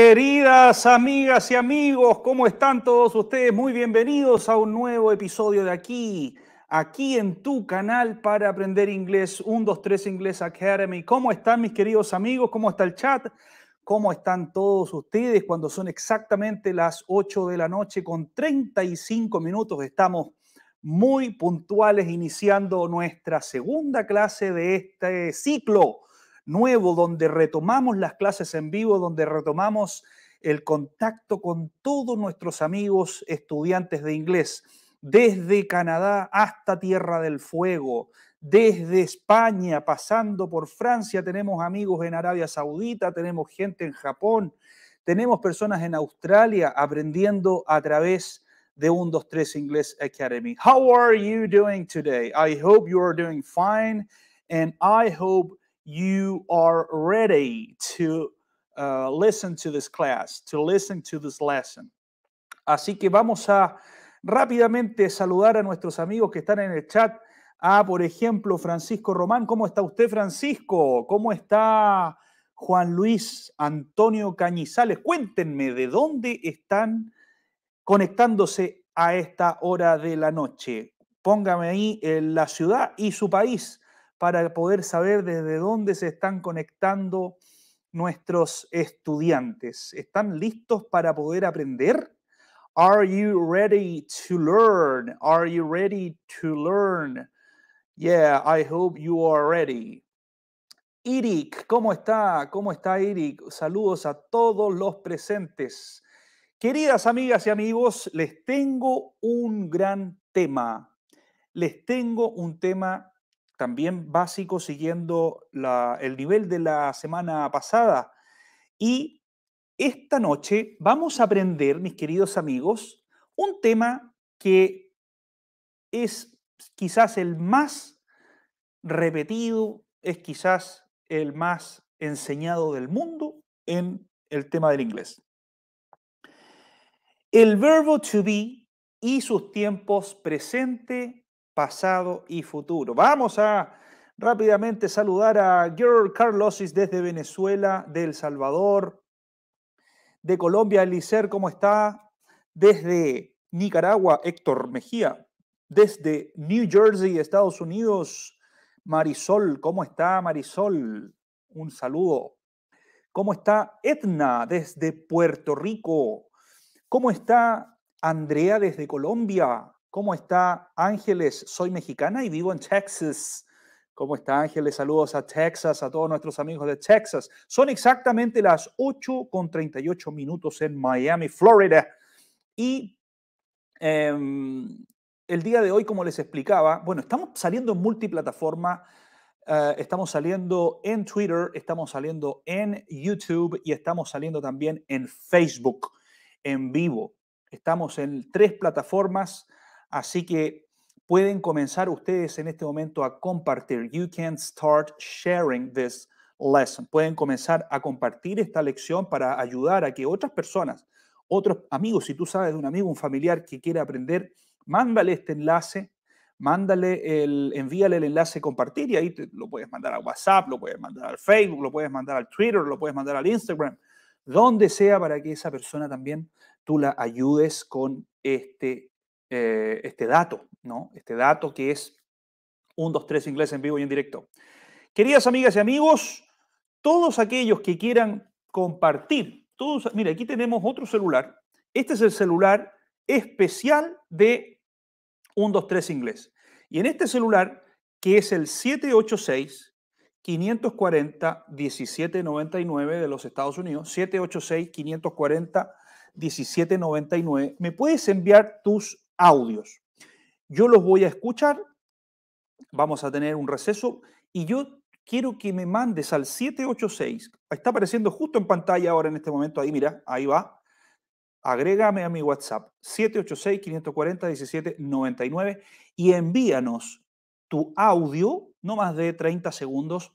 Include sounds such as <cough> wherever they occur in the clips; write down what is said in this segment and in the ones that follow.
Queridas amigas y amigos, ¿cómo están todos ustedes? Muy bienvenidos a un nuevo episodio de aquí, aquí en tu canal para aprender inglés, 123 Inglés Academy. ¿Cómo están mis queridos amigos? ¿Cómo está el chat? ¿Cómo están todos ustedes cuando son exactamente las 8 de la noche con 35 minutos? Estamos muy puntuales iniciando nuestra segunda clase de este ciclo nuevo, donde retomamos las clases en vivo, donde retomamos el contacto con todos nuestros amigos estudiantes de inglés, desde Canadá hasta Tierra del Fuego, desde España, pasando por Francia, tenemos amigos en Arabia Saudita, tenemos gente en Japón, tenemos personas en Australia aprendiendo a través de 123 English Academy. How are you doing today? I hope you are doing fine and I hope you are ready to uh, listen to this class, to listen to this lesson. Así que vamos a rápidamente saludar a nuestros amigos que están en el chat. A, ah, por ejemplo, Francisco Román. ¿Cómo está usted, Francisco? ¿Cómo está Juan Luis Antonio Cañizales? Cuéntenme de dónde están conectándose a esta hora de la noche. Póngame ahí en la ciudad y su país para poder saber desde dónde se están conectando nuestros estudiantes. ¿Están listos para poder aprender? Are you ready to learn? Are you ready to learn? Yeah, I hope you are ready. Eric, ¿cómo está? ¿Cómo está Eric? Saludos a todos los presentes. Queridas amigas y amigos, les tengo un gran tema. Les tengo un tema también básico siguiendo el nivel de la semana pasada. Y esta noche vamos a aprender, mis queridos amigos, un tema que es quizás el más repetido, es quizás el más enseñado del mundo en el tema del inglés. El verbo to be y sus tiempos presente pasado y futuro. Vamos a rápidamente saludar a Girl Carlosis desde Venezuela, de El Salvador, de Colombia, Elicer, ¿cómo está? Desde Nicaragua, Héctor Mejía, desde New Jersey, Estados Unidos, Marisol, ¿cómo está Marisol? Un saludo. ¿Cómo está Etna desde Puerto Rico? ¿Cómo está Andrea desde Colombia? ¿Cómo está Ángeles? Soy mexicana y vivo en Texas. ¿Cómo está Ángeles? Saludos a Texas, a todos nuestros amigos de Texas. Son exactamente las 8 con 38 minutos en Miami, Florida. Y em, el día de hoy, como les explicaba, bueno, estamos saliendo en multiplataforma. Eh, estamos saliendo en Twitter, estamos saliendo en YouTube y estamos saliendo también en Facebook en vivo. Estamos en tres plataformas Así que pueden comenzar ustedes en este momento a compartir. You can start sharing this lesson. Pueden comenzar a compartir esta lección para ayudar a que otras personas, otros amigos, si tú sabes de un amigo, un familiar que quiere aprender, mándale este enlace, mándale el, envíale el enlace compartir y ahí lo puedes mandar a WhatsApp, lo puedes mandar al Facebook, lo puedes mandar al Twitter, lo puedes mandar al Instagram, donde sea para que esa persona también tú la ayudes con este eh, este dato, ¿no? Este dato que es un 2, 3 inglés en vivo y en directo. Queridas amigas y amigos, todos aquellos que quieran compartir, todos, mira, aquí tenemos otro celular. Este es el celular especial de 123 inglés. Y en este celular, que es el 786 540 1799 de los Estados Unidos, 786 540 1799, me puedes enviar tus audios. Yo los voy a escuchar, vamos a tener un receso y yo quiero que me mandes al 786, está apareciendo justo en pantalla ahora en este momento, ahí mira, ahí va, agrégame a mi WhatsApp 786-540-1799 y envíanos tu audio, no más de 30 segundos,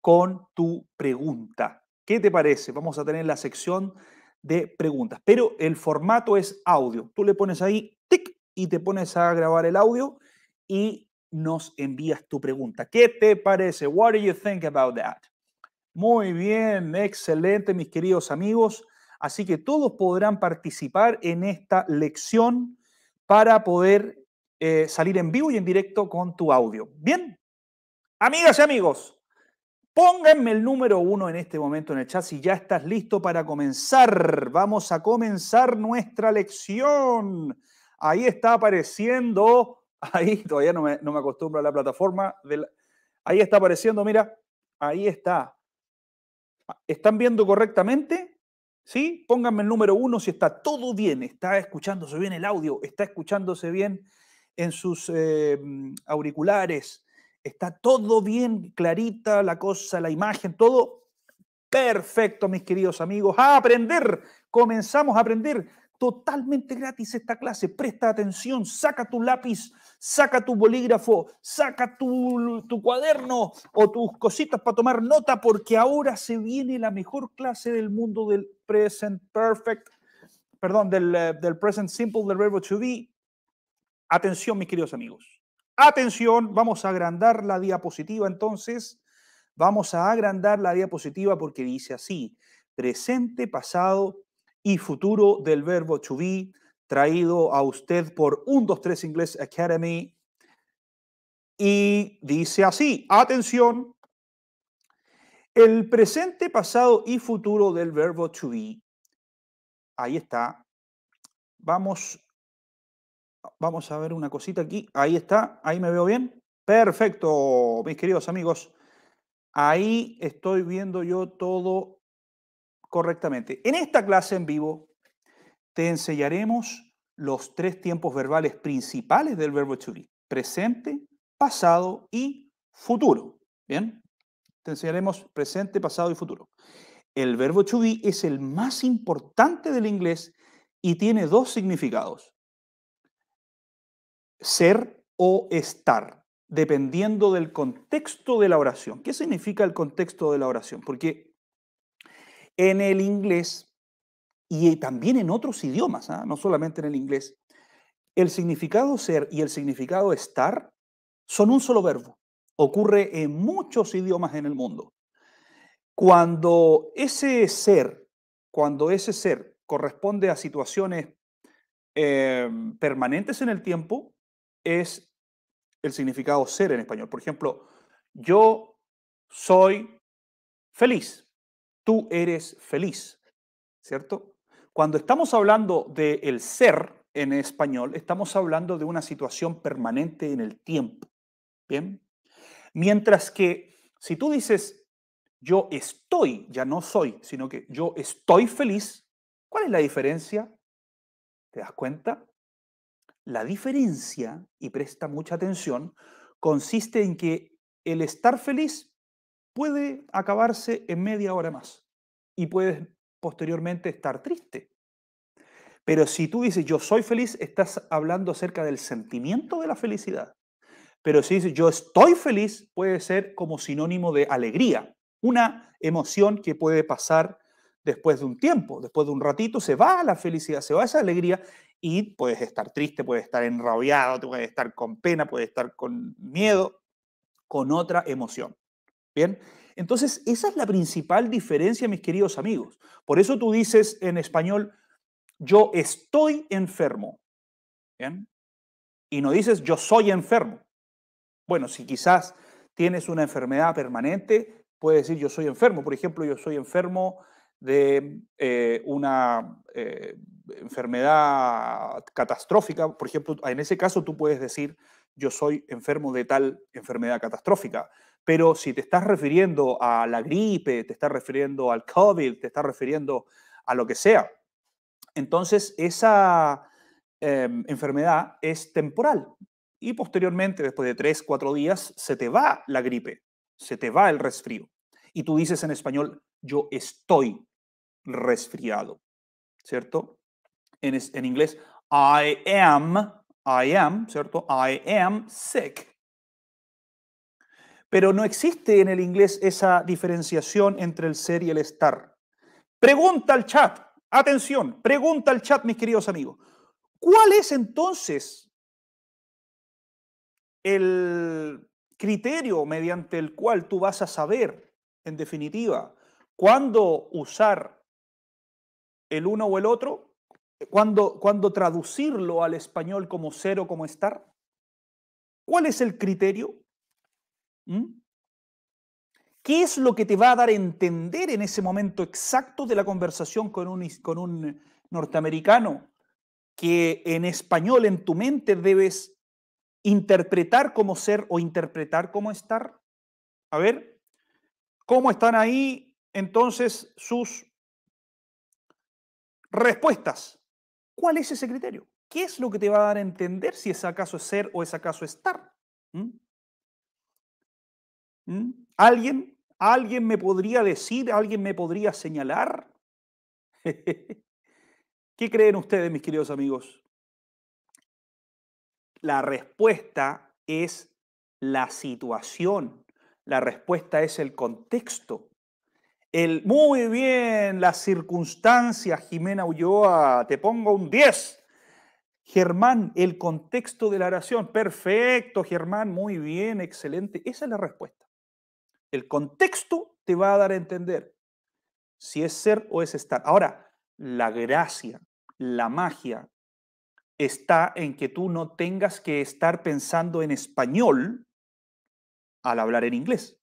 con tu pregunta. ¿Qué te parece? Vamos a tener la sección de preguntas, pero el formato es audio. Tú le pones ahí, tic, y te pones a grabar el audio y nos envías tu pregunta. ¿Qué te parece? What do you think about that? Muy bien, excelente, mis queridos amigos. Así que todos podrán participar en esta lección para poder eh, salir en vivo y en directo con tu audio. Bien, amigas y amigos, pónganme el número uno en este momento en el chat si ya estás listo para comenzar. Vamos a comenzar nuestra lección. Ahí está apareciendo, <laughs> ahí todavía no me, no acostumbro a la plataforma, ahí está apareciendo, mira, ahí está. ¿Están viendo correctamente? ¿Sí? Pónganme el número uno si está todo bien, está escuchándose bien el audio, está escuchándose bien en sus eh, auriculares, está todo bien, clarita la cosa, la imagen, todo perfecto, mis queridos amigos. A aprender, comenzamos a aprender totalmente gratis esta clase. Presta atención, saca tu lápiz, saca tu bolígrafo, saca tu, cuaderno o tus cositas para tomar nota, porque ahora se viene la mejor clase del mundo del Present Perfect, perdón, del, eh, del Present Simple del verbo to be. Atención, mis queridos amigos. Atención, vamos a agrandar la diapositiva entonces. Vamos a agrandar la diapositiva porque dice así, presente, pasado, y futuro del verbo to be, traído a usted por 123 Inglés Academy. Y dice así, atención, el presente, pasado y futuro del verbo to be. Ahí está. Vamos, vamos a ver una cosita aquí. Ahí está, ahí me veo bien. Perfecto, mis queridos amigos. Ahí estoy viendo yo todo correctamente. En esta clase en vivo te enseñaremos los tres tiempos verbales principales del verbo to be, presente, pasado y futuro. ¿Bien? Te enseñaremos presente, pasado y futuro. El verbo to be es el más importante del inglés y tiene dos significados. Ser o estar, dependiendo del contexto de la oración. ¿Qué significa el contexto de la oración? Porque en el inglés y también en otros idiomas, ¿ah? no solamente en el inglés, el significado ser y el significado estar son un solo verbo. Ocurre en muchos idiomas en el mundo. Cuando ese ser, cuando ese ser corresponde a situaciones em, permanentes en el tiempo, es el significado ser en español. Por ejemplo, yo soy feliz tú eres feliz, ¿cierto? Cuando estamos hablando de el ser en español, estamos hablando de una situación permanente en el tiempo, ¿bien? Mientras que si tú dices, yo estoy, ya no soy, sino que yo estoy feliz, ¿cuál es la diferencia? ¿Te das cuenta? La diferencia, y presta mucha atención, consiste en que el estar feliz puede acabarse en media hora más y puedes posteriormente estar triste. Pero si tú dices yo soy feliz, estás hablando acerca del sentimiento de la felicidad. Pero si dices yo estoy feliz, puede ser como sinónimo de alegría, una emoción que puede pasar después de un tiempo, después de un ratito, se va a la felicidad, se va esa alegría y puedes estar triste, puedes estar enrabiado, puedes estar con pena, puedes estar con miedo, con otra emoción. Bien, entonces esa es la principal diferencia, mis queridos amigos. Por eso tú dices en español, yo estoy enfermo. y no dices yo soy enfermo. Bueno, si quizás tienes una enfermedad permanente, puedes decir yo soy enfermo. Por ejemplo, yo soy enfermo de eh, una eh, enfermedad catastrófica. Por ejemplo, en ese caso tú puedes decir yo soy enfermo de tal enfermedad catastrófica. Pero si te estás refiriendo a la gripe, te estás refiriendo al COVID, te estás refiriendo a lo que sea, entonces esa em, enfermedad es temporal y posteriormente, después de tres, cuatro días, se te va la gripe, se te va el resfrío. Y tú dices en español, yo estoy resfriado, ¿cierto? En, en inglés, I am, I am, ¿cierto? I am sick pero no existe en el inglés esa diferenciación entre el ser y el estar. Pregunta al chat, atención, pregunta al chat, mis queridos amigos. ¿Cuál es entonces el criterio mediante el cual tú vas a saber, en definitiva, cuándo usar el uno o el otro? ¿Cuándo, traducirlo al español como ser o como estar? ¿Cuál es el criterio? ¿Mm? ¿Qué es lo que te va a dar a entender en ese momento exacto de la conversación con un, con un norteamericano que en español en tu mente debes interpretar como ser o interpretar como estar? A ver, ¿cómo están ahí entonces sus respuestas? ¿Cuál es ese criterio? ¿Qué es lo que te va a dar a entender si es acaso ser o es acaso estar? ¿Mm? ¿Mm? ¿Alguien? ¿Alguien me podría decir? ¿Alguien me podría señalar? <laughs> ¿Qué creen ustedes, mis queridos amigos? La respuesta es la situación. La respuesta es el contexto. El muy bien, las circunstancias, Jimena Ulloa, te pongo un 10. Germán, el contexto de la oración. Perfecto, Germán, muy bien, excelente. Esa es la respuesta. El contexto te va a dar a entender si es ser o es estar. Ahora, la gracia, la magia, está en que tú no tengas que estar pensando en español al hablar en inglés,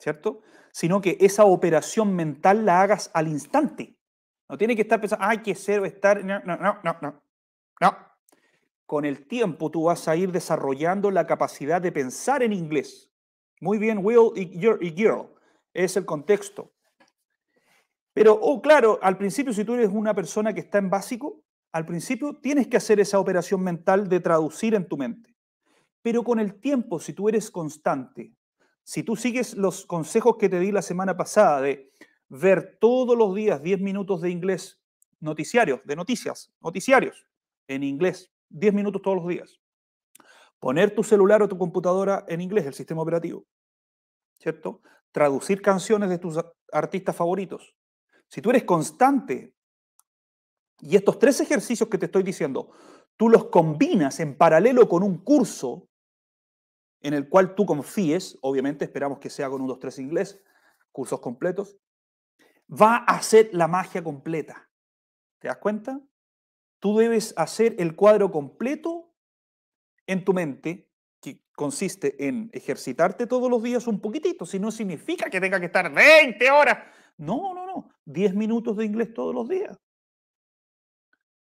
¿cierto? Sino que esa operación mental la hagas al instante. No tiene que estar pensando, hay que ser o estar, no, no, no, no. no. Con el tiempo tú vas a ir desarrollando la capacidad de pensar en inglés muy bien, will y, girl es el contexto. Pero, oh, claro, al principio si tú eres una persona que está en básico, al principio tienes que hacer esa operación mental de traducir en tu mente. Pero con el tiempo, si tú eres constante, si tú sigues los consejos que te di la semana pasada de ver todos los días 10 minutos de inglés, noticiarios, de noticias, noticiarios en inglés, 10 minutos todos los días. Poner tu celular o tu computadora en inglés, el sistema operativo, ¿cierto? Traducir canciones de tus artistas favoritos. Si tú eres constante y estos tres ejercicios que te estoy diciendo, tú los combinas en paralelo con un curso en el cual tú confíes, obviamente esperamos que sea con unos tres tres inglés, cursos completos, va a hacer la magia completa. ¿Te das cuenta? Tú debes hacer el cuadro completo en tu mente, que consiste en ejercitarte todos los días un poquitito, si no significa que tenga que estar 20 horas. No, no, no, 10 minutos de inglés todos los días.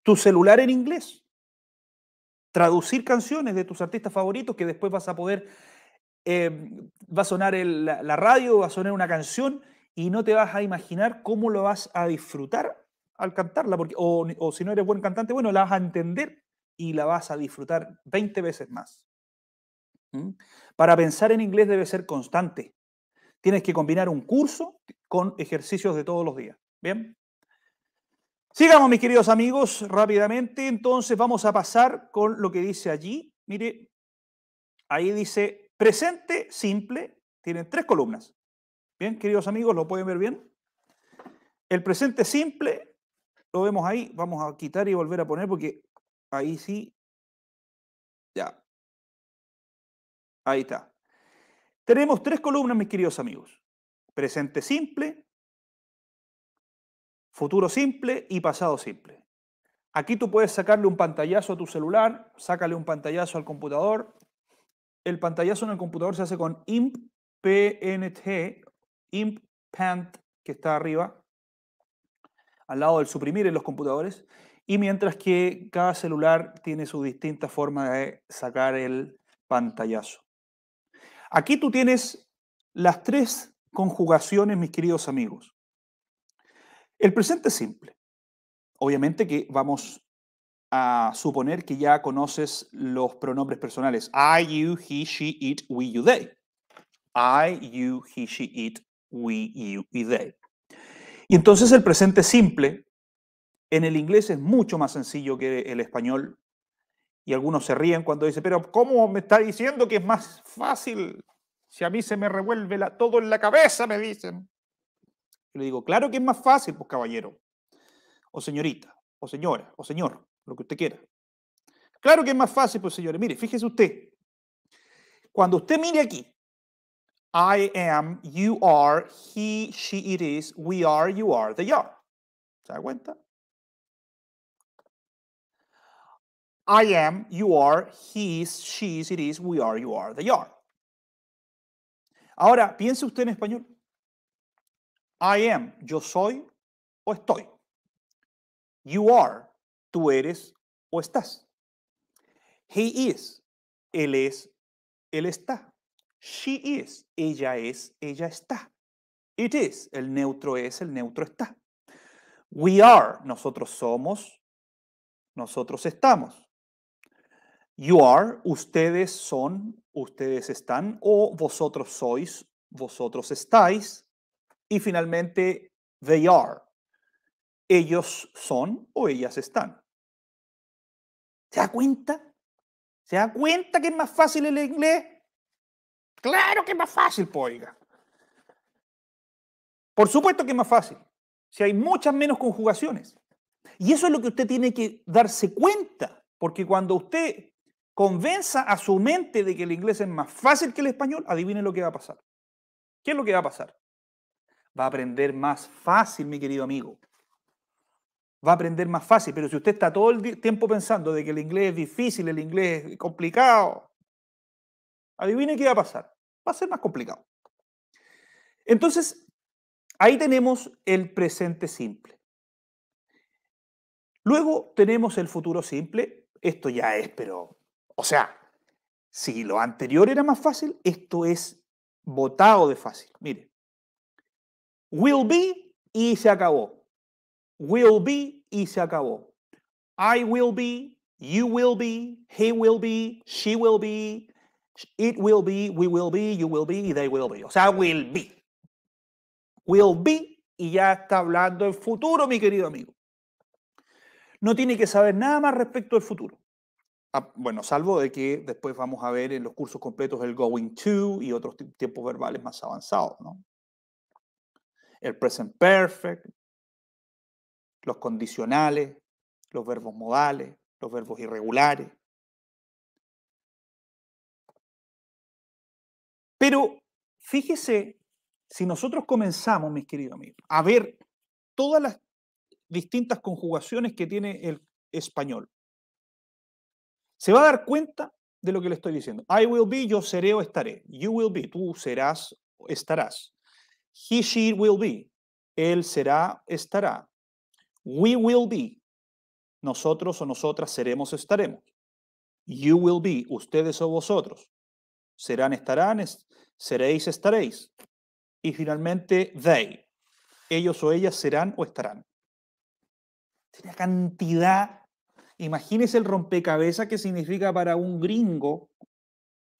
Tu celular en inglés. Traducir canciones de tus artistas favoritos que después vas a poder, em, va a sonar la radio, va a sonar una canción y no te vas a imaginar cómo lo vas a disfrutar al cantarla, porque, o, o si no eres buen cantante, bueno, la vas a entender y la vas a disfrutar 20 veces más. ¿Mm? Para pensar en inglés debe ser constante. Tienes que combinar un curso con ejercicios de todos los días. Bien. Sigamos, mis queridos amigos, rápidamente. Entonces vamos a pasar con lo que dice allí. Mire, ahí dice presente simple. Tiene tres columnas. Bien, queridos amigos, lo pueden ver bien. El presente simple, lo vemos ahí. Vamos a quitar y volver a poner porque Ahí sí. Ya. Ahí está. Tenemos tres columnas, mis queridos amigos. Presente simple, futuro simple y pasado simple. Aquí tú puedes sacarle un pantallazo a tu celular, sácale un pantallazo al computador. El pantallazo en el computador se hace con imp pnt, imp que está arriba, al lado del suprimir en los computadores. Y mientras que cada celular tiene su distinta forma de sacar el pantallazo. Aquí tú tienes las tres conjugaciones, mis queridos amigos. El presente simple. Obviamente que vamos a suponer que ya conoces los pronombres personales. I, you, he, she, it, we, you, they. I, you, he, she, it, we, you they. Y entonces el presente simple en el inglés es mucho más sencillo que el español. Y algunos se ríen cuando dicen, pero ¿cómo me está diciendo que es más fácil? Si a mí se me revuelve todo en la cabeza, me dicen. Y le digo, claro que es más fácil, pues caballero, o señorita, o señora, o señor, lo que usted quiera. Claro que es más fácil, pues señores, mire, fíjese usted. Cuando usted mire aquí, I am, you are, he, she, it is, we are, you are, they are. ¿Se da cuenta? I am, you are, he is, she is, it is, we are, you are, they are. Ahora, piense usted en español. I am, yo soy o estoy. You are, tú eres o estás. He is, él es, él está. She is, ella es, ella está. It is, el neutro es, el neutro está. We are, nosotros somos, nosotros estamos. You are, ustedes son, ustedes están, o vosotros sois, vosotros estáis. Y finalmente, they are, ellos son o ellas están. ¿Se da cuenta? ¿Se da cuenta que es más fácil el inglés? Claro que es más fácil, poiga. Pues, Por supuesto que es más fácil, si hay muchas menos conjugaciones. Y eso es lo que usted tiene que darse cuenta, porque cuando usted convenza a su mente de que el inglés es más fácil que el español, adivine lo que va a pasar. ¿Qué es lo que va a pasar? Va a aprender más fácil, mi querido amigo. Va a aprender más fácil, pero si usted está todo el tiempo pensando de que el inglés es difícil, el inglés es complicado, adivine qué va a pasar. Va a ser más complicado. Entonces, ahí tenemos el presente simple. Luego tenemos el futuro simple. Esto ya es, pero o sea, si lo anterior era más fácil, esto es botado de fácil. Mire, will be y se acabó. Will be y se acabó. I will be, you will be, he will be, she will be, it will be, we will be, you will be y they will be. O sea, will be. Will be y ya está hablando el futuro, mi querido amigo. No tiene que saber nada más respecto al futuro. Ah, bueno, salvo de que después vamos a ver en los cursos completos el going to y otros tiempos verbales más avanzados, ¿no? El present perfect, los condicionales, los verbos modales, los verbos irregulares. Pero fíjese, si nosotros comenzamos, mis queridos amigos, a ver todas las distintas conjugaciones que tiene el español, se va a dar cuenta de lo que le estoy diciendo. I will be, yo seré o estaré. You will be, tú serás o estarás. He, she will be, él será, estará. We will be, nosotros o nosotras seremos, estaremos. You will be, ustedes o vosotros. Serán, estarán, seréis, estaréis. Y finalmente, they, ellos o ellas serán o estarán. Tiene cantidad Imagínese el rompecabezas que significa para un gringo,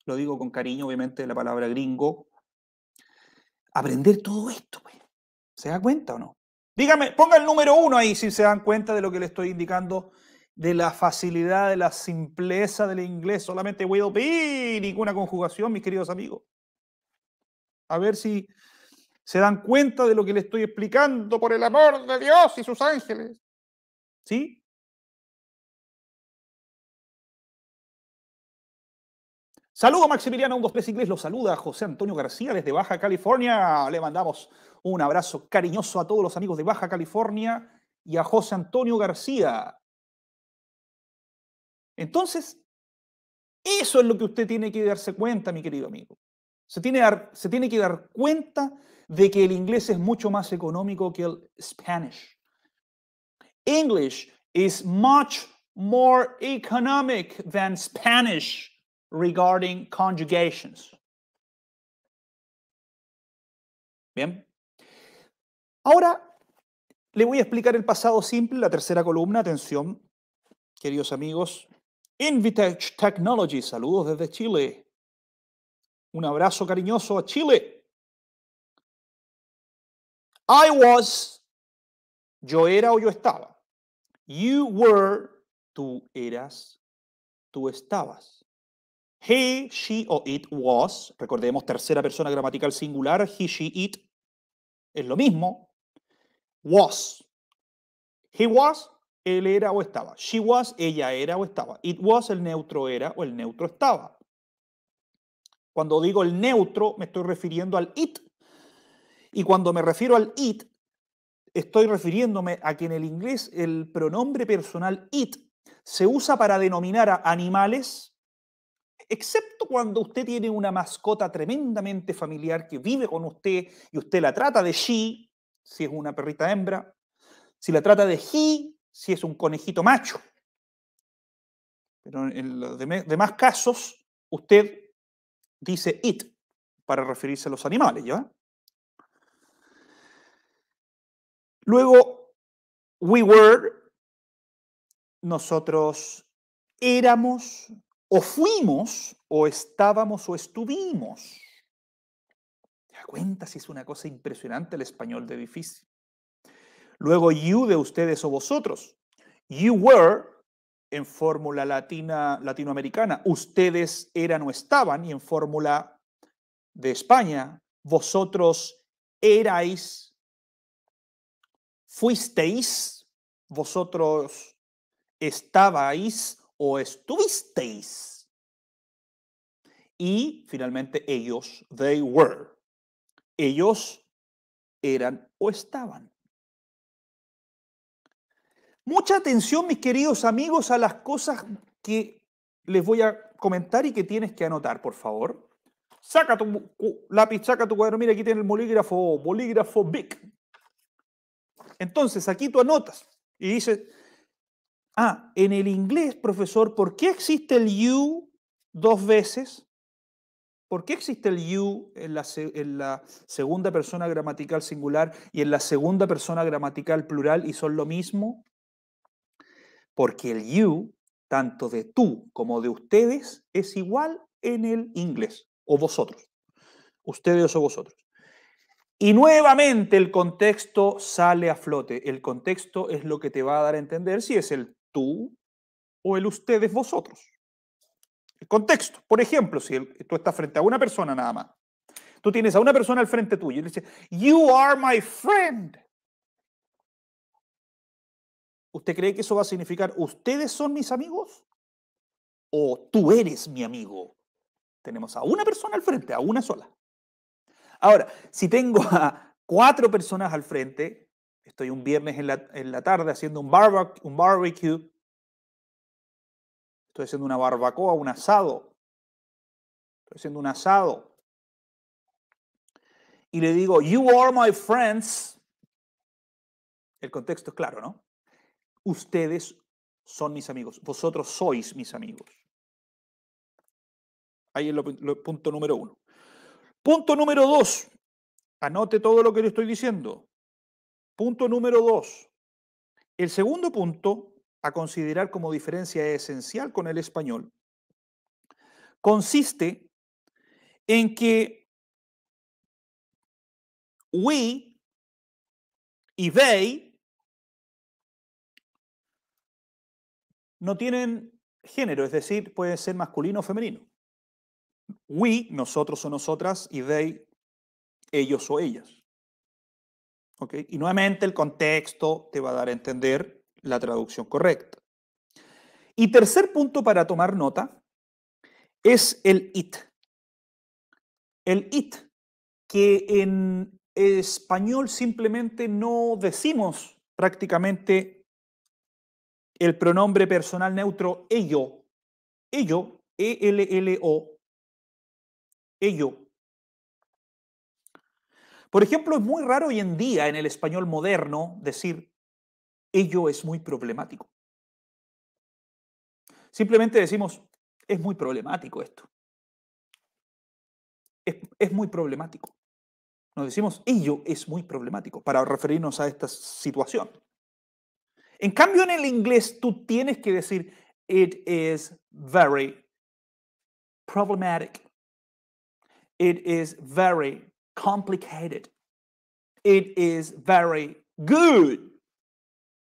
lo digo con cariño, obviamente, la palabra gringo, aprender todo esto. Pues. ¿Se da cuenta o no? Dígame, ponga el número uno ahí si se dan cuenta de lo que le estoy indicando, de la facilidad, de la simpleza del inglés. Solamente will be, ninguna conjugación, mis queridos amigos. A ver si se dan cuenta de lo que le estoy explicando, por el amor de Dios y sus ángeles. ¿Sí? Saludo Maximiliano 123 Inglés, lo saluda José Antonio García desde Baja California. Le mandamos un abrazo cariñoso a todos los amigos de Baja California y a José Antonio García. Entonces, eso es lo que usted tiene que darse cuenta, mi querido amigo. Se tiene, se tiene que dar cuenta de que el inglés es mucho más económico que el Spanish. English is much more economic than Spanish regarding conjugations. Bien. Ahora le voy a explicar el pasado simple, la tercera columna. Atención, queridos amigos. Invitech Technology, saludos desde Chile. Un abrazo cariñoso a Chile. I was, yo era o yo estaba. You were, tú eras, tú estabas. He, she o it was, recordemos tercera persona gramatical singular, he, she, it, es lo mismo. Was. He was, él era o estaba. She was, ella era o estaba. It was, el neutro era o el neutro estaba. Cuando digo el neutro, me estoy refiriendo al it. Y cuando me refiero al it, estoy refiriéndome a que en el inglés el pronombre personal it se usa para denominar a animales, excepto cuando usted tiene una mascota tremendamente familiar que vive con usted y usted la trata de she, si es una perrita hembra, si la trata de he, si es un conejito macho. Pero en los demás casos, usted dice it para referirse a los animales, ¿ya? Luego, we were, nosotros éramos, o fuimos, o estábamos, o estuvimos. ¿Te das cuenta si es una cosa impresionante el español de difícil? Luego you de ustedes o vosotros. You were en fórmula latina, latinoamericana. Ustedes eran o estaban y en fórmula de España. Vosotros erais, fuisteis, vosotros estabais, o estuvisteis. Y finalmente ellos, they were. Ellos eran o estaban. Mucha atención, mis queridos amigos, a las cosas que les voy a comentar y que tienes que anotar, por favor. Saca tu lápiz, saca tu cuaderno. Mira, aquí tiene el bolígrafo, bolígrafo big. Entonces, aquí tú anotas y dices, Ah, en el inglés, profesor, ¿por qué existe el you dos veces? ¿Por qué existe el you en la, en segunda persona gramatical singular y en la segunda persona gramatical plural y son lo mismo? Porque el you, tanto de tú como de ustedes, es igual en el inglés, o vosotros, ustedes o vosotros. Y nuevamente el contexto sale a flote. El contexto es lo que te va a dar a entender si es el tú o el ustedes vosotros. El contexto. Por ejemplo, si tú estás frente a una persona nada más, tú tienes a una persona al frente tuyo y le dices, You are my friend. ¿Usted cree que eso va a significar ustedes son mis amigos? ¿O tú eres mi amigo? Tenemos a una persona al frente, a una sola. Ahora, si tengo a cuatro personas al frente, estoy un viernes en la, tarde haciendo un, un barbecue, estoy haciendo una barbacoa, un asado, estoy haciendo un asado. Y le digo, you are my friends. El contexto es claro, ¿no? Ustedes son mis amigos, vosotros sois mis amigos. Ahí es el punto número uno. Punto número dos, anote todo lo que le estoy diciendo. Punto número dos. El segundo punto a considerar como diferencia esencial con el español consiste en que we y they no tienen género, es decir, puede ser masculino o femenino. We, nosotros o nosotras, y they, ellos o ellas. Y nuevamente el contexto te va a dar a entender la traducción correcta. Y tercer punto para tomar nota es el it. El it, que en español simplemente no decimos prácticamente el pronombre personal neutro ello, ello e o E-L-L-O, ello, por ejemplo, es muy raro hoy en día en el español moderno decir ello es muy problemático. Simplemente decimos, es muy problemático esto. Es, muy problemático. Nos decimos, ello es muy problemático, para referirnos a esta situación. En cambio, en el inglés tú tienes que decir, it is very problematic. It is very complicated. It is very good.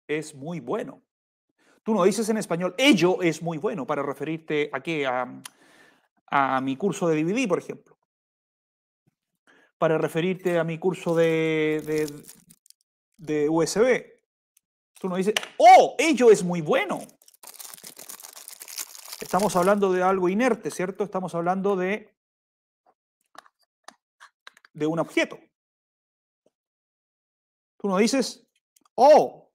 Es muy bueno. Tú no dices en español, ello es muy bueno, para referirte a qué? A, mi curso de DVD, por ejemplo. Para referirte a mi curso de, de, de USB. Tú no dices, oh, ello es muy bueno. Estamos hablando de algo inerte, ¿cierto? Estamos hablando de de un objeto. Tú no dices, oh,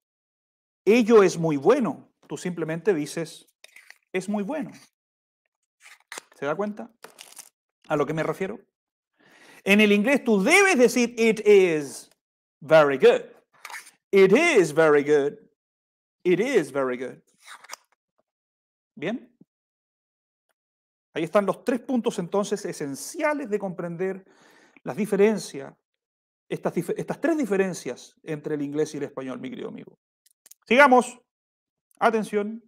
ello es muy bueno. Tú simplemente dices, es muy bueno. ¿Se da cuenta? ¿A lo que me refiero? En el inglés tú debes decir, it is very good. It is very good. It is very good. ¿Bien? Ahí están los tres puntos entonces esenciales de comprender las diferencias, estas, estas tres diferencias entre el inglés y el español, mi querido amigo. Sigamos. Atención.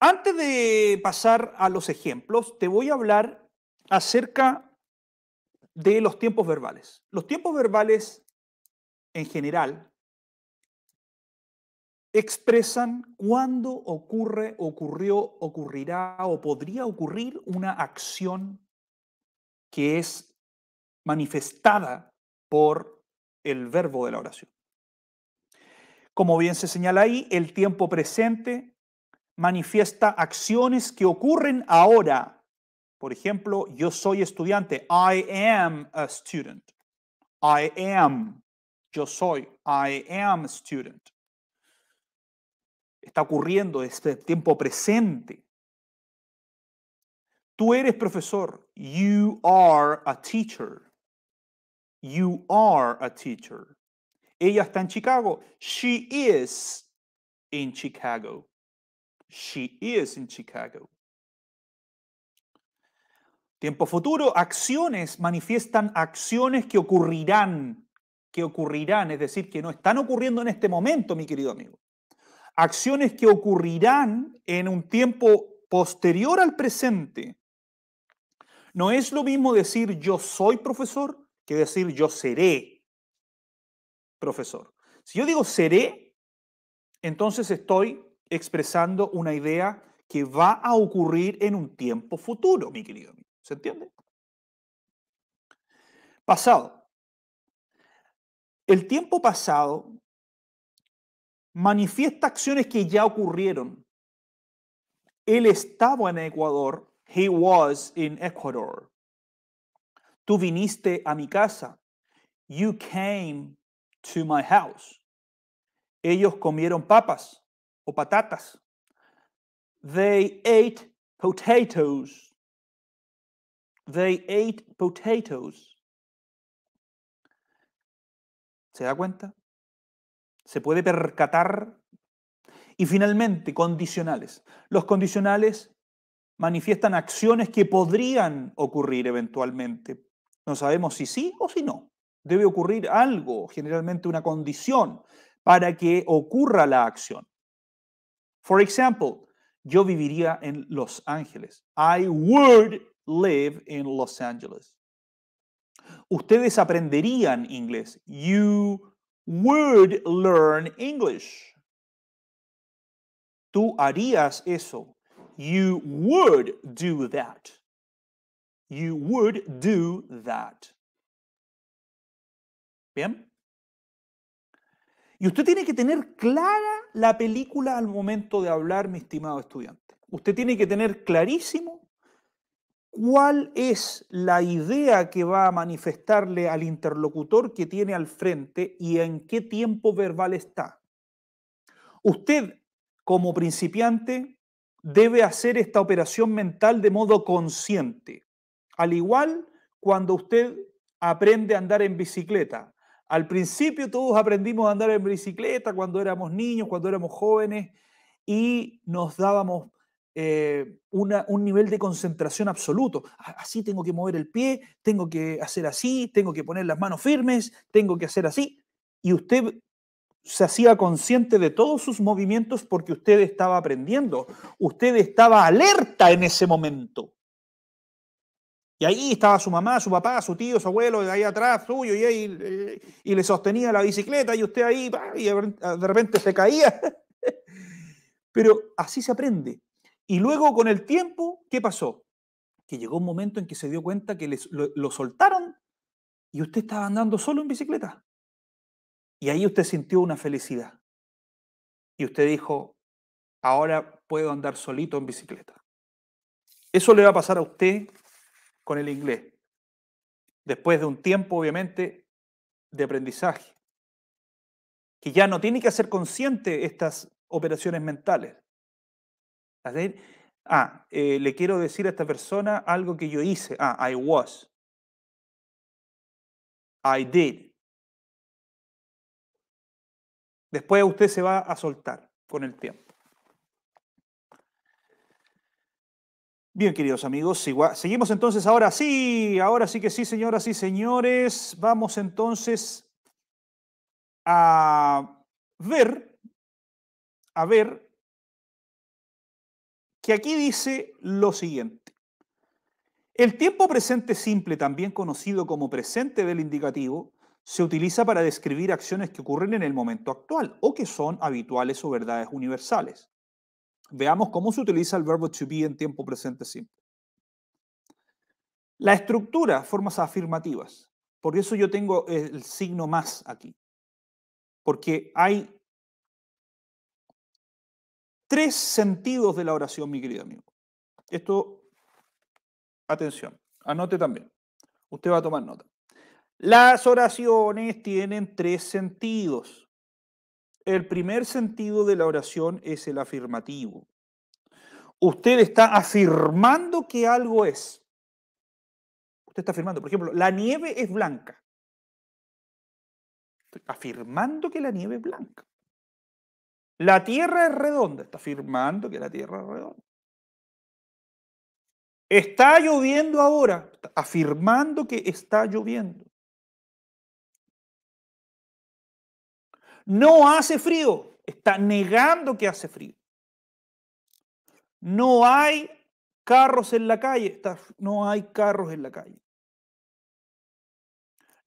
Antes de pasar a los ejemplos, te voy a hablar acerca de los tiempos verbales. Los tiempos verbales en general expresan cuándo ocurre, ocurrió, ocurrirá o podría ocurrir una acción que es manifestada por el verbo de la oración. Como bien se señala ahí, el tiempo presente manifiesta acciones que ocurren ahora. Por ejemplo, yo soy estudiante. I am a student. I am. Yo soy. I am a student está ocurriendo, este tiempo presente. Tú eres profesor. You are a teacher. You are a teacher. Ella está en Chicago. She is in Chicago. She is in Chicago. Tiempo futuro, acciones manifiestan acciones que ocurrirán, que ocurrirán, es decir, que no están ocurriendo en este momento, mi querido amigo acciones que ocurrirán en un tiempo posterior al presente. No es lo mismo decir yo soy profesor que decir yo seré profesor. Si yo digo seré, entonces estoy expresando una idea que va a ocurrir en un tiempo futuro, mi querido amigo. ¿Se entiende? Pasado. El tiempo pasado manifiesta acciones que ya ocurrieron. Él estaba en Ecuador. He was in Ecuador. Tú viniste a mi casa. You came to my house. Ellos comieron papas o patatas. They ate potatoes. They ate potatoes. ¿Se da cuenta? se puede percatar. Y finalmente, condicionales. Los condicionales manifiestan acciones que podrían ocurrir eventualmente. No sabemos si sí o si no. Debe ocurrir algo, generalmente una condición, para que ocurra la acción. For example, yo viviría en Los Ángeles. I would live in Los Ángeles. Ustedes aprenderían inglés. You would learn English. Tú harías eso. You would do that. You would do that. ¿Bien? Y usted tiene que tener clara la película al momento de hablar, mi estimado estudiante. Usted tiene que tener clarísimo cuál es la idea que va a manifestarle al interlocutor que tiene al frente y en qué tiempo verbal está. Usted, como principiante, debe hacer esta operación mental de modo consciente. Al igual cuando usted aprende a andar en bicicleta. Al principio todos aprendimos a andar en bicicleta cuando éramos niños, cuando éramos jóvenes y nos dábamos eh, un nivel de concentración absoluto. Así tengo que mover el pie, tengo que hacer así, tengo que poner las manos firmes, tengo que hacer así. Y usted se hacía consciente de todos sus movimientos porque usted estaba aprendiendo, usted estaba alerta en ese momento. Y ahí estaba su mamá, su papá, su tío, su abuelo, de ahí atrás suyo, y, ahí, eh, y le sostenía la bicicleta, y usted ahí, y de repente se caía. <laughs> Pero así se aprende. Y luego con el tiempo, ¿qué pasó? Que llegó un momento en que se dio cuenta que les, lo, soltaron y usted estaba andando solo en bicicleta. Y ahí usted sintió una felicidad. Y usted dijo, ahora puedo andar solito en bicicleta. Eso le va a pasar a usted con el inglés. Después de un tiempo, obviamente, de aprendizaje. Que ya no tiene que ser consciente estas operaciones mentales. Ah, eh, le quiero decir a esta persona algo que yo hice. Ah, I was. I did. Después usted se va a soltar con el tiempo. Bien, queridos amigos, seguimos entonces ahora sí, ahora sí que sí, señoras y señores. Vamos entonces a ver, a ver que aquí dice lo siguiente. El tiempo presente simple, también conocido como presente del indicativo, se utiliza para describir acciones que ocurren en el momento actual o que son habituales o verdades universales. Veamos cómo se utiliza el verbo to be en tiempo presente simple. La estructura, formas afirmativas. Por eso yo tengo el signo más aquí. Porque hay tres sentidos de la oración, mi querido amigo. Esto, atención, anote también. Usted va a tomar nota. Las oraciones tienen tres sentidos. El primer sentido de la oración es el afirmativo. Usted está afirmando que algo es. Usted está afirmando, por ejemplo, la nieve es blanca. afirmando que la nieve es blanca. La Tierra es redonda, está afirmando que la Tierra es redonda. Está lloviendo ahora, afirmando que está lloviendo. No hace frío, está negando que hace frío. No hay carros en la calle, no hay carros en la calle.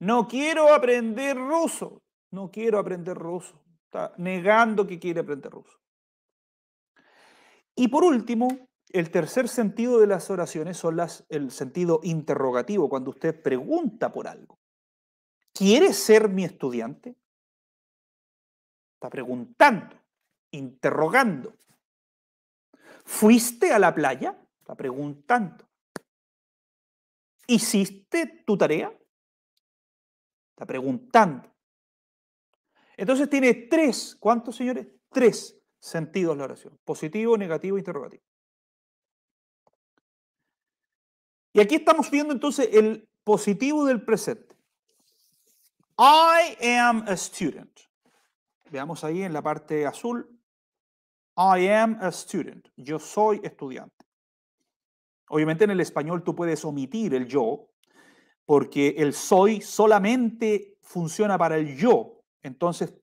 No quiero aprender ruso, no quiero aprender ruso. Está negando que quiere aprender ruso. Y por último, el tercer sentido de las oraciones son las, el sentido interrogativo, cuando usted pregunta por algo. quiere ser mi estudiante? Está preguntando, interrogando. ¿Fuiste a la playa? Está preguntando. ¿Hiciste tu tarea? Está preguntando. Entonces tiene tres, ¿cuántos señores? Tres sentidos la oración, positivo, negativo, interrogativo. Y aquí estamos viendo entonces el positivo del presente. I am a student. Veamos ahí en la parte azul. I am a student. Yo soy estudiante. Obviamente en el español tú puedes omitir el yo, porque el soy solamente funciona para el yo, entonces,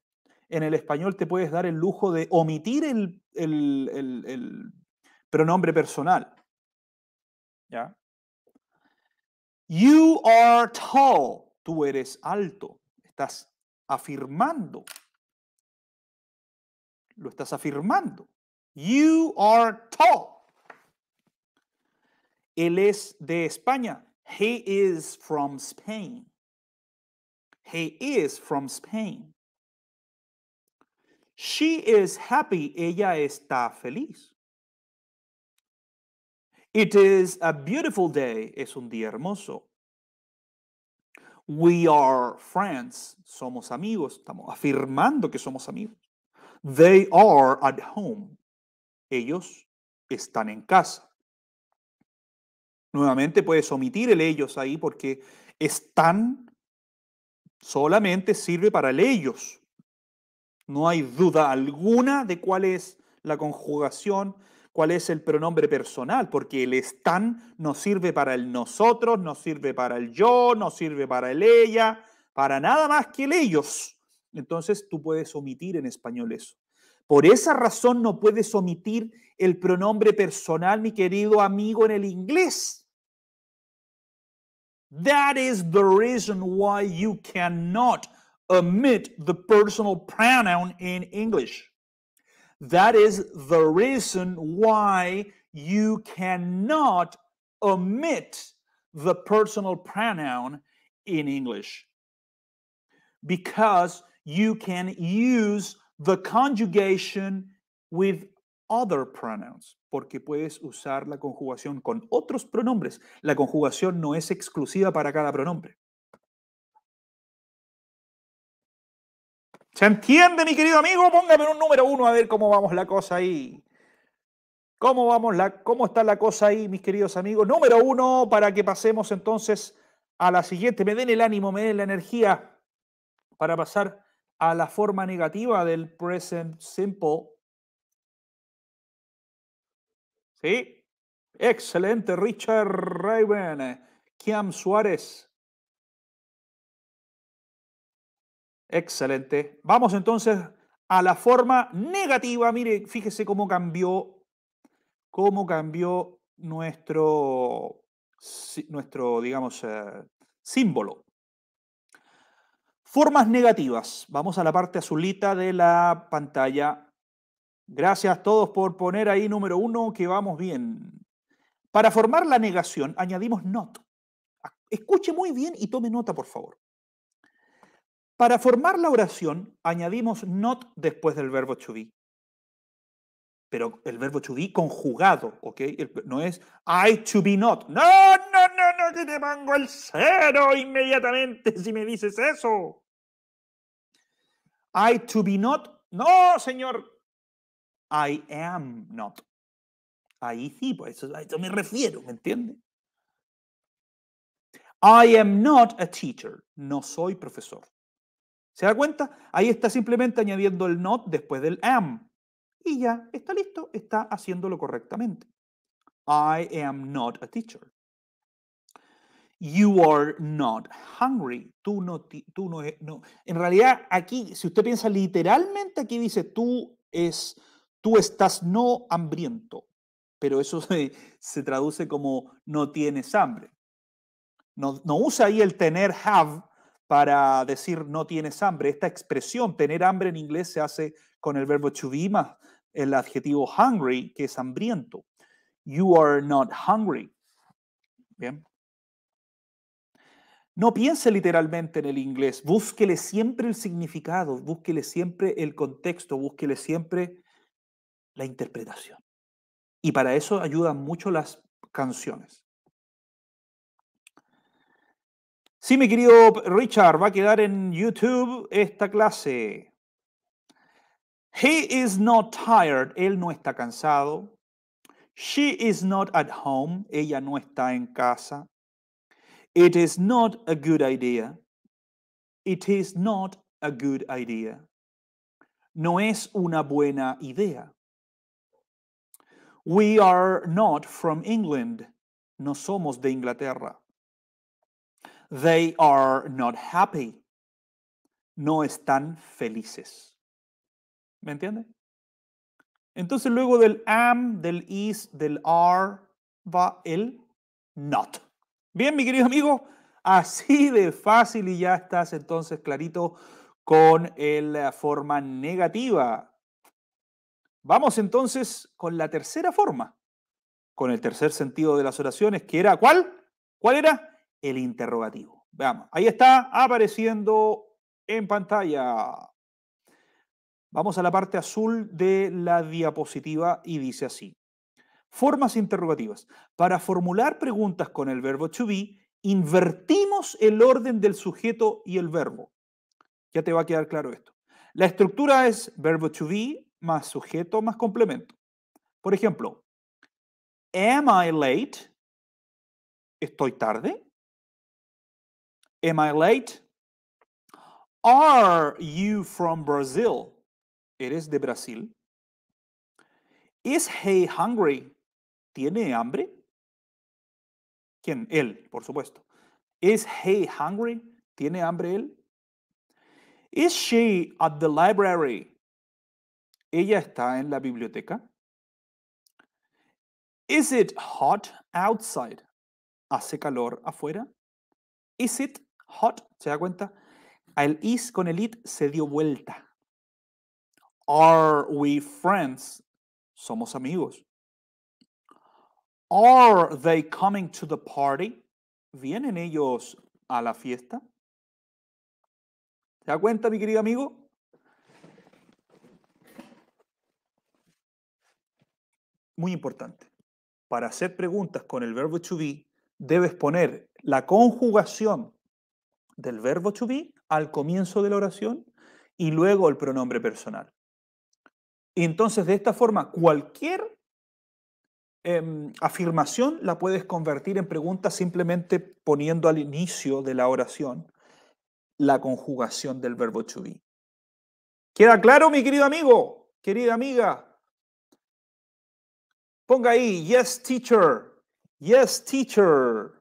en el español te puedes dar el lujo de omitir el, pronombre personal. ¿Ya? You are tall. Tú eres alto. Estás afirmando. Lo estás afirmando. You are tall. Él es de España. He is from Spain. He is from Spain. She is happy. Ella está feliz. It is a beautiful day. Es un día hermoso. We are friends. Somos amigos. Estamos afirmando que somos amigos. They are at home. Ellos están en casa. Nuevamente puedes omitir el ellos ahí porque están Solamente sirve para ellos. No hay duda alguna de cuál es la conjugación, cuál es el pronombre personal, porque el están no sirve para el nosotros, no sirve para el yo, no sirve para el ella, para nada más que el ellos. Entonces tú puedes omitir en español eso. Por esa razón no puedes omitir el pronombre personal, mi querido amigo, en el inglés That is the reason why you cannot omit the personal pronoun in English. That is the reason why you cannot omit the personal pronoun in English. Because you can use the conjugation with other pronouns. porque puedes usar la conjugación con otros pronombres. La conjugación no es exclusiva para cada pronombre. ¿Se entiende, mi querido amigo? Póngame un número uno a ver cómo vamos la cosa ahí. ¿Cómo, vamos la, ¿Cómo está la cosa ahí, mis queridos amigos? Número uno, para que pasemos entonces a la siguiente. Me den el ánimo, me den la energía para pasar a la forma negativa del present simple Sí. Excelente, Richard Raven. Eh, Kiam Suárez. Excelente. Vamos entonces a la forma negativa. Mire, fíjese cómo cambió, cómo cambió nuestro, nuestro digamos, eh, símbolo. Formas negativas. Vamos a la parte azulita de la pantalla Gracias a todos por poner ahí número uno, que vamos bien. Para formar la negación, añadimos not. Ah, escuche muy bien y tome nota, por favor. Para formar la oración, añadimos not después del verbo to be. Pero el verbo to be conjugado, ¿ok? No es I to be not. No, no, no, no, que te mango el cero inmediatamente si me dices eso. I to be not. No, señor, I am not. Ahí sí, pues eso, a eso me refiero, ¿me entiendes? I am not a teacher. No soy profesor. ¿Se da cuenta? Ahí está simplemente añadiendo el not después del am. Y ya está listo, está haciéndolo correctamente. I am not a teacher. You are not hungry. Tú no, tú e, En realidad, aquí, si usted piensa literalmente, aquí dice tú es tú estás no hambriento, pero eso se, traduce como no tienes hambre. No, usa ahí el tener have para decir no tienes hambre. Esta expresión, tener hambre en inglés, se hace con el verbo to be más el adjetivo hungry, que es hambriento. You are not hungry. Bien. No piense literalmente en el inglés, búsquele siempre el significado, búsquele siempre el contexto, búsquele siempre la interpretación. Y para eso ayudan mucho las canciones. Sí, mi querido Richard, va a quedar en YouTube esta clase. He is not tired, él no está cansado. She is not at home, ella no está en casa. It is not a good idea. It is not a good idea. No es una buena idea. We are not from England. No somos de Inglaterra. They are not happy. No están felices. ¿Me entiende? Entonces luego del am, del is, del are va el not. Bien, mi querido amigo, así de fácil y ya estás entonces clarito con la eh, forma negativa Vamos entonces con la tercera forma, con el tercer sentido de las oraciones, que era ¿cuál? ¿Cuál era? El interrogativo. Veamos, ahí está apareciendo en pantalla. Vamos a la parte azul de la diapositiva y dice así. Formas interrogativas. Para formular preguntas con el verbo to be, invertimos el orden del sujeto y el verbo. Ya te va a quedar claro esto. La estructura es verbo to be, más sujeto más complemento. Por ejemplo, am I late? ¿Estoy tarde? Am I late? Are you from Brazil? ¿Eres de Brasil? Is he hungry? ¿Tiene hambre? ¿Quién? Él, por supuesto. Is he hungry? ¿Tiene hambre él? Is she at the library? Ella está en la biblioteca. Is it hot outside? ¿Hace calor afuera? Is it hot? ¿Se da cuenta? El is con el it se dio vuelta. Are we friends? Somos amigos. Are they coming to the party? ¿Vienen ellos a la fiesta? ¿Se da cuenta, mi querido amigo? muy importante. Para hacer preguntas con el verbo to be, debes poner la conjugación del verbo to be al comienzo de la oración y luego el pronombre personal. entonces, de esta forma, cualquier em, afirmación la puedes convertir en pregunta simplemente poniendo al inicio de la oración la conjugación del verbo to be. ¿Queda claro, mi querido amigo? Querida amiga, Ponga ahí, yes, teacher. Yes, teacher.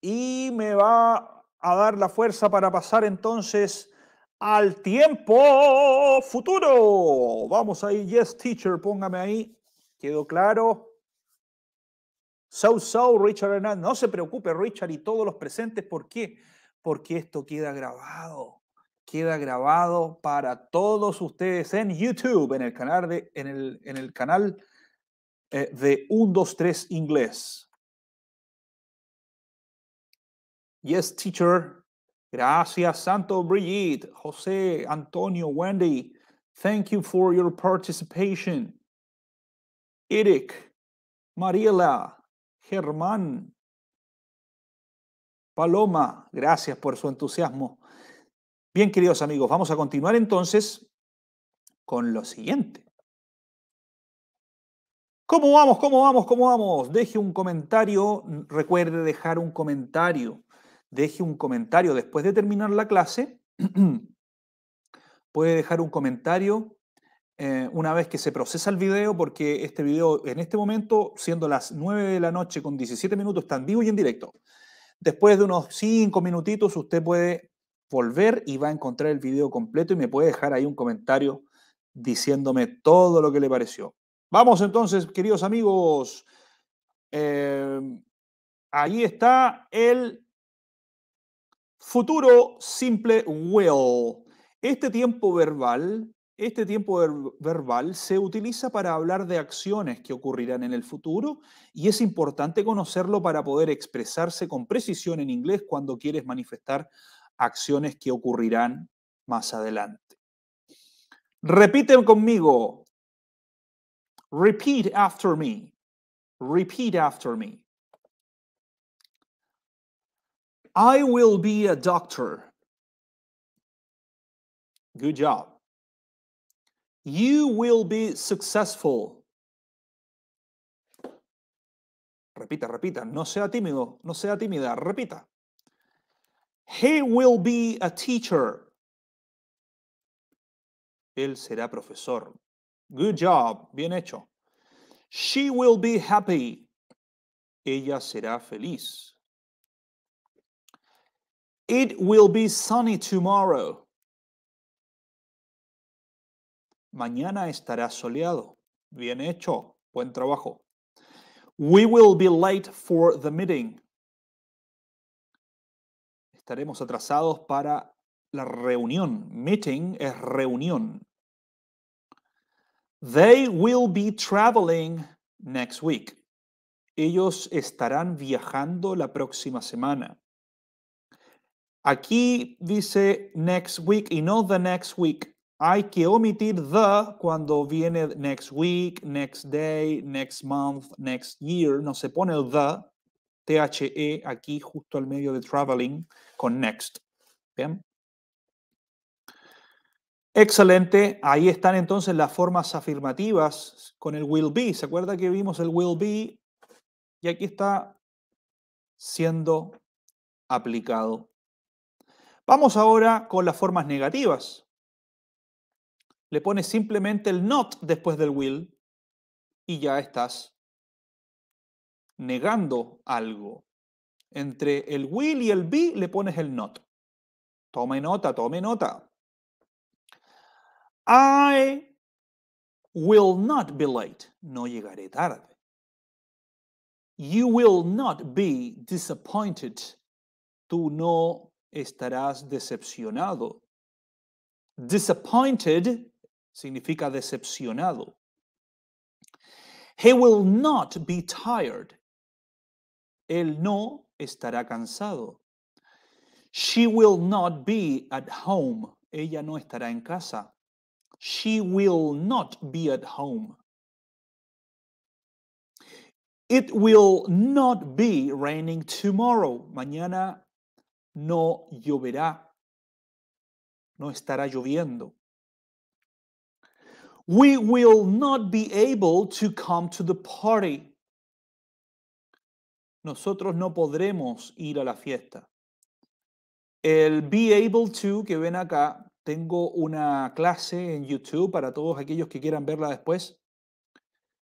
Y me va a dar la fuerza para pasar entonces al tiempo futuro. Vamos ahí, yes, teacher, póngame ahí. ¿Quedó claro? So, so, Richard Hernández. No se preocupe, Richard, y todos los presentes. ¿Por qué? Porque esto queda grabado. Queda grabado para todos ustedes en YouTube, en el canal de, en el, en el canal eh, de 1, 2, 3 inglés. Yes, teacher. Gracias, Santo Brigitte, José, Antonio, Wendy. Thank you for your participation. Eric, Mariela, Germán, Paloma, gracias por su entusiasmo. Bien, queridos amigos, vamos a continuar entonces con lo siguiente. ¿Cómo vamos? ¿Cómo vamos? ¿Cómo vamos? Deje un comentario, recuerde dejar un comentario. Deje un comentario después de terminar la clase. <clears throat> puede dejar un comentario eh, una vez que se procesa el video, porque este video en este momento, siendo las 9 de la noche con 17 minutos, está en vivo y en directo. Después de unos 5 minutitos, usted puede volver y va a encontrar el video completo y me puede dejar ahí un comentario diciéndome todo lo que le pareció. Vamos entonces, queridos amigos. Em, ahí está el futuro simple will. Este tiempo verbal, este tiempo verbal se utiliza para hablar de acciones que ocurrirán en el futuro y es importante conocerlo para poder expresarse con precisión en inglés cuando quieres manifestar acciones que ocurrirán más adelante. Repiten conmigo, Repeat after me. Repeat after me. I will be a doctor. Good job. You will be successful. Repita, repita. No sea tímido, no sea tímida. Repita. He will be a teacher. Él será profesor. Good job, bien hecho. She will be happy. Ella será feliz. It will be sunny tomorrow. Mañana estará soleado. Bien hecho. Buen trabajo. We will be late for the meeting. Estaremos atrasados para la reunión. Meeting es reunión. They will be traveling next week. Ellos estarán viajando la próxima semana. Aquí dice next week y no the next week. Hay que omitir the cuando viene next week, next day, next month, next year. No se pone el the, THE, aquí justo al medio de traveling con next. ¿Bien? Excelente. Ahí están entonces las formas afirmativas con el will be. ¿Se acuerda que vimos el will be? Y aquí está siendo aplicado. Vamos ahora con las formas negativas. Le pones simplemente el not después del will y ya estás negando algo. Entre el will y el be le pones el not. Tome nota, tome nota. I will not be late. No llegaré tarde. You will not be disappointed. Tú no estarás decepcionado. Disappointed significa decepcionado. He will not be tired. Él no estará cansado. She will not be at home. Ella no estará en casa. she will not be at home. It will not be raining tomorrow. Mañana no lloverá. No estará lloviendo. We will not be able to come to the party. Nosotros no podremos ir a la fiesta. El be able to que ven acá tengo una clase en YouTube para todos aquellos que quieran verla después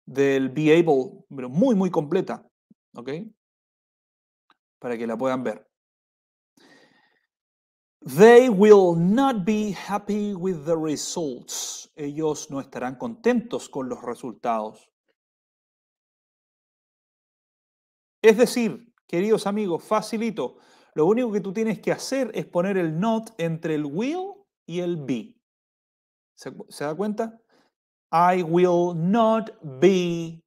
del Be Able, pero muy, muy completa, ¿ok? Para que la puedan ver. They will not be happy with the results. Ellos no estarán contentos con los resultados. Es decir, queridos amigos, facilito. Lo único que tú tienes que hacer es poner el not entre el will el be. ¿Se, da cuenta? I will not be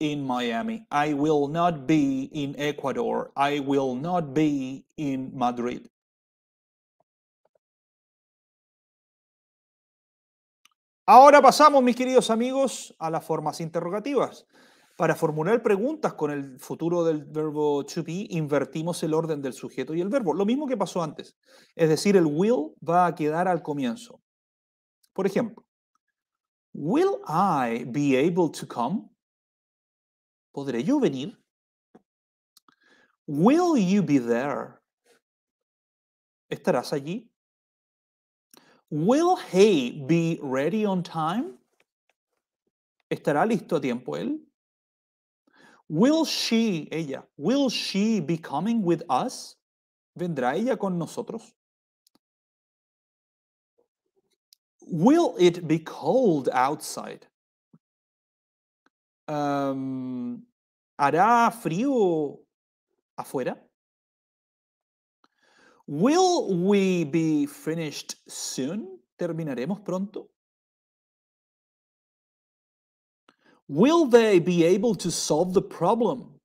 in Miami. I will not be in Ecuador. I will not be in Madrid. Ahora pasamos, mis queridos amigos, a las formas interrogativas. Para formular preguntas con el futuro del verbo to be, invertimos el orden del sujeto y el verbo. Lo mismo que pasó antes. Es decir, el will va a quedar al comienzo. Por ejemplo, ¿Will I be able to come? ¿Podré yo venir? ¿Will you be there? ¿Estarás allí? ¿Will he be ready on time? ¿Estará listo a tiempo él? Will she, ella, will she be coming with us? ¿Vendrá ella con nosotros? Will it be cold outside? Um, ¿Hará frío afuera? Will we be finished soon? ¿Terminaremos pronto? Will they be able to solve the problem?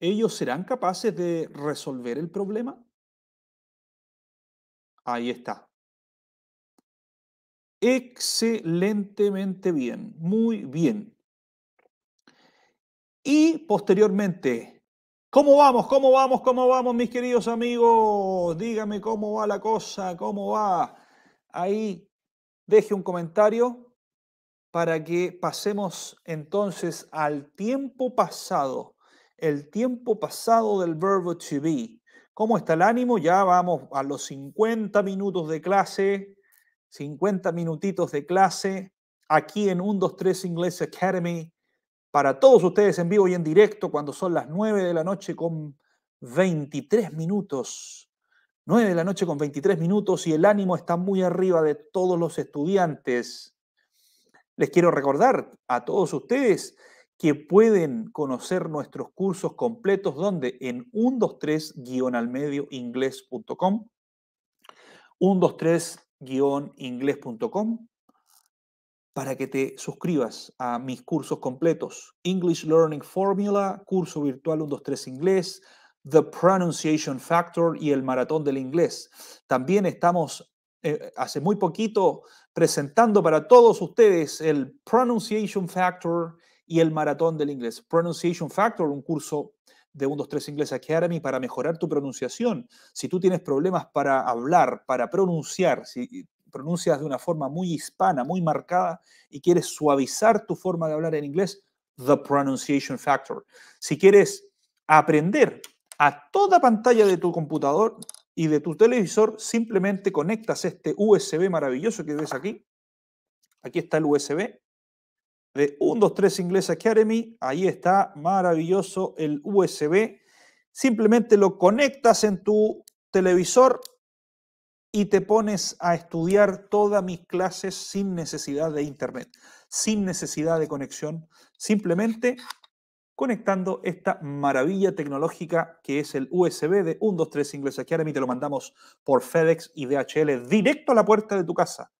¿Ellos serán capaces de resolver el problema? Ahí está. Excelentemente bien, muy bien. Y posteriormente, ¿cómo vamos? ¿Cómo vamos? ¿Cómo vamos, mis queridos amigos? Dígame cómo va la cosa, cómo va. Ahí deje un comentario para que pasemos entonces al tiempo pasado, el tiempo pasado del verbo to be. ¿Cómo está el ánimo? Ya vamos a los 50 minutos de clase, 50 minutitos de clase, aquí en 123 English Academy, para todos ustedes en vivo y en directo, cuando son las 9 de la noche con 23 minutos. 9 de la noche con 23 minutos y el ánimo está muy arriba de todos los estudiantes. Les quiero recordar a todos ustedes que pueden conocer nuestros cursos completos donde en 123 almedioinglescom 123-inglés.com, para que te suscribas a mis cursos completos. English Learning Formula, curso virtual 123 Inglés, The Pronunciation Factor y el Maratón del Inglés. También estamos, eh, hace muy poquito presentando para todos ustedes el Pronunciation Factor y el Maratón del Inglés. Pronunciation Factor, un curso de 1, 2, 3 Inglés Academy para mejorar tu pronunciación. Si tú tienes problemas para hablar, para pronunciar, si pronuncias de una forma muy hispana, muy marcada y quieres suavizar tu forma de hablar en inglés, The Pronunciation Factor. Si quieres aprender a toda pantalla de tu computador, y de tu televisor simplemente conectas este USB maravilloso que ves aquí. Aquí está el USB de 123 Inglés Academy. Ahí está maravilloso el USB. Simplemente lo conectas en tu televisor y te pones a estudiar todas mis clases sin necesidad de internet, sin necesidad de conexión. Simplemente conectando esta maravilla tecnológica que es el USB de 123 a mí Te lo mandamos por FedEx y DHL directo a la puerta de tu casa.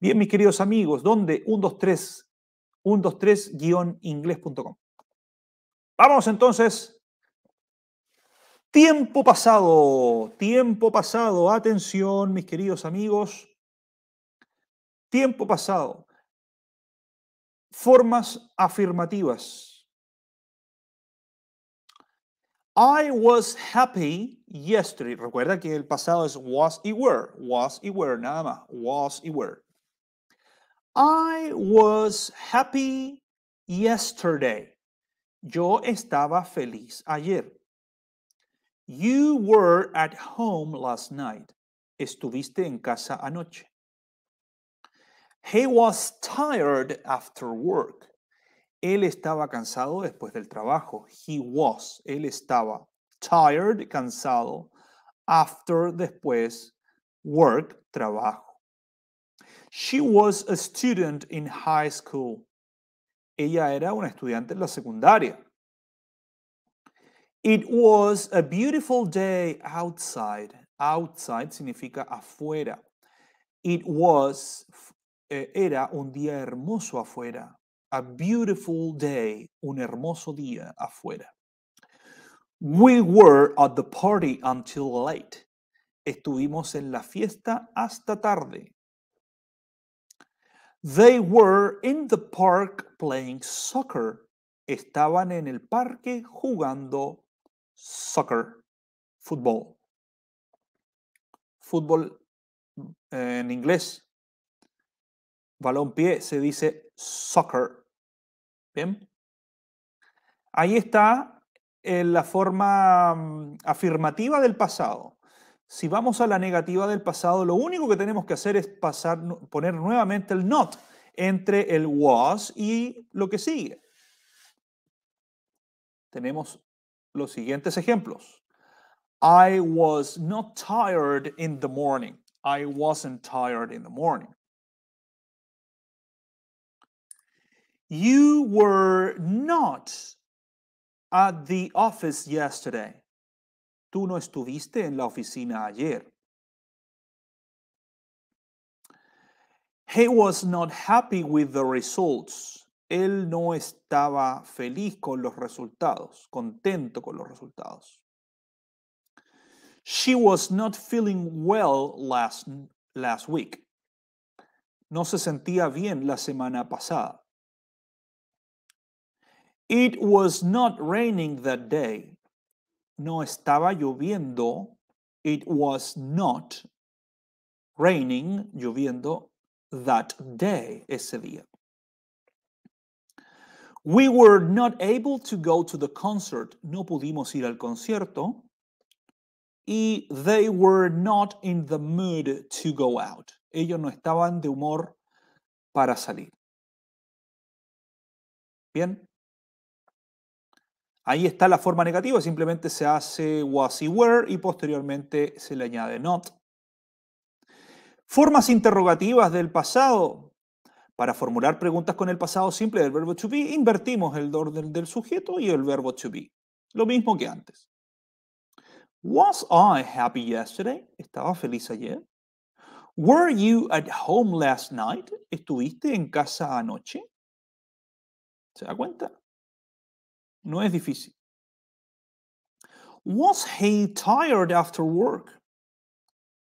Bien, mis queridos amigos, ¿dónde? 123, 123-inglés.com. Vamos entonces. Tiempo pasado, tiempo pasado. Atención, mis queridos amigos. Tiempo pasado. Formas afirmativas I was happy yesterday. Recuerda que el pasado es was y were. Was y were, nada más. Was y were. I was happy yesterday. Yo estaba feliz ayer. You were at home last night. Estuviste en casa anoche. He was tired after work. Él estaba cansado después del trabajo. He was. Él estaba tired, cansado. After, después. Work, trabajo. She was a student in high school. Ella era una estudiante en la secundaria. It was a beautiful day outside. Outside significa afuera. It was, eh, era un día hermoso afuera a beautiful day, un hermoso día afuera. We were at the party until late. Estuvimos en la fiesta hasta tarde. They were in the park playing soccer. Estaban en el parque jugando soccer, fútbol. Fútbol mm, en inglés, balón pie, se dice soccer ¿Bien? Ahí está eh, la forma mm, afirmativa del pasado. Si vamos a la negativa del pasado, lo único que tenemos que hacer es pasar, poner nuevamente el not entre el was y lo que sigue. Tenemos los siguientes ejemplos. I was not tired in the morning. I wasn't tired in the morning. You were not at the office yesterday. Tú no estuviste en la oficina ayer. He was not happy with the results. Él no estaba feliz con los resultados, contento con los resultados. She was not feeling well last, last week. No se sentía bien la semana pasada. It was not raining that day. No estaba lloviendo. It was not raining, lloviendo, that day, ese día. We were not able to go to the concert. No pudimos ir al concierto. Y they were not in the mood to go out. Ellos no estaban de humor para salir. Bien. Ahí está la forma negativa, simplemente se hace was y were y posteriormente se le añade not. Formas interrogativas del pasado. Para formular preguntas con el pasado simple del verbo to be, invertimos el orden del sujeto y el verbo to be. Lo mismo que antes. Was I happy yesterday? ¿Estaba feliz ayer? Were you at home last night? ¿Estuviste en casa anoche? ¿Se da cuenta? No es difícil. Was he tired after work?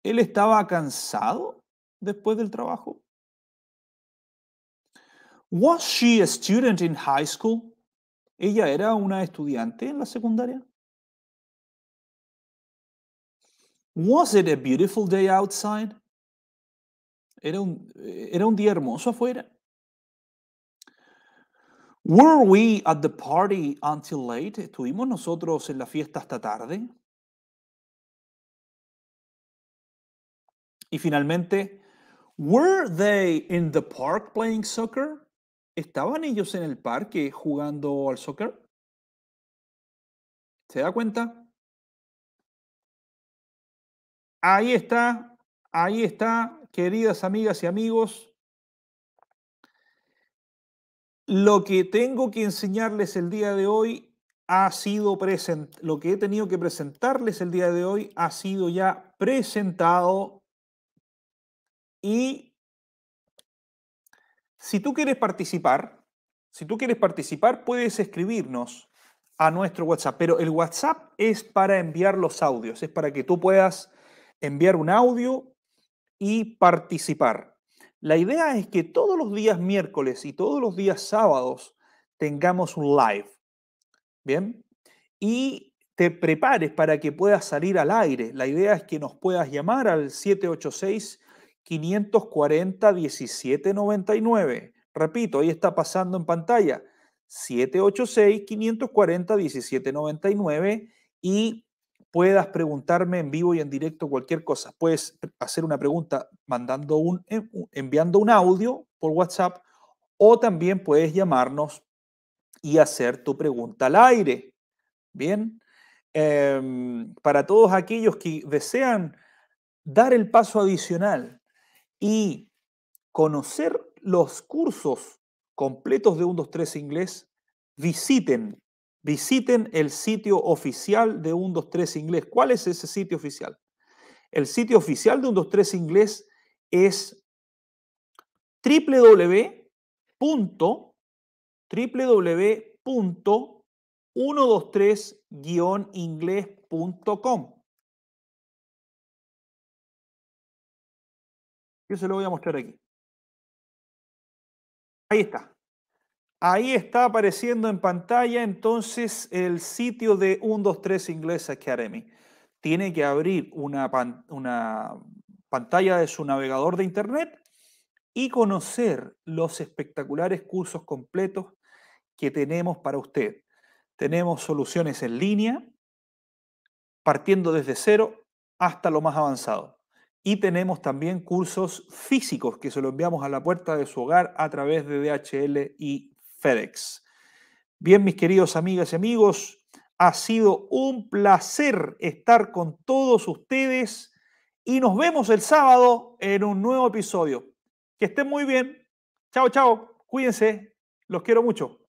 ¿Él estaba cansado después del trabajo? Was she a student in high school? ¿Ella era una estudiante en la secundaria? Was it a beautiful day outside? Era un, eh, era un día hermoso afuera. Were we at the party until late? ¿Estuvimos nosotros en la fiesta hasta tarde? Y finalmente, were they in the park playing soccer? ¿Estaban ellos en el parque jugando al soccer? ¿Se da cuenta? Ahí está, ahí está, queridas amigas y amigos, lo que tengo que enseñarles el día de hoy ha sido present lo que he tenido que presentarles el día de hoy ha sido ya presentado y si tú quieres participar, si tú quieres participar puedes escribirnos a nuestro WhatsApp, pero el WhatsApp es para enviar los audios, es para que tú puedas enviar un audio y participar. La idea es que todos los días miércoles y todos los días sábados tengamos un live. ¿Bien? Y te prepares para que puedas salir al aire. La idea es que nos puedas llamar al 786-540-1799. Repito, ahí está pasando en pantalla. 786-540-1799 y puedas preguntarme en vivo y en directo cualquier cosa. Puedes hacer una pregunta mandando un, eh, enviando un audio por WhatsApp o también puedes llamarnos y hacer tu pregunta al aire. Bien, em, para todos aquellos que desean dar el paso adicional y conocer los cursos completos de 1, 2, 3 inglés, visiten Visiten el sitio oficial de 123 Inglés. ¿Cuál es ese sitio oficial? El sitio oficial de 123 Inglés es www.123-inglés.com. Yo se lo voy a mostrar aquí. Ahí está. Ahí está apareciendo en pantalla entonces el sitio de 123 Inglés Academy. Tiene que abrir una, una pantalla de su navegador de Internet y conocer los espectaculares cursos completos que tenemos para usted. Tenemos soluciones en línea, partiendo desde cero hasta lo más avanzado. Y tenemos también cursos físicos que se los enviamos a la puerta de su hogar a través de DHL y FedEx. Bien, mis queridos amigas y amigos, ha sido un placer estar con todos ustedes y nos vemos el sábado en un nuevo episodio. Que estén muy bien. Chao, chao. Cuídense. Los quiero mucho.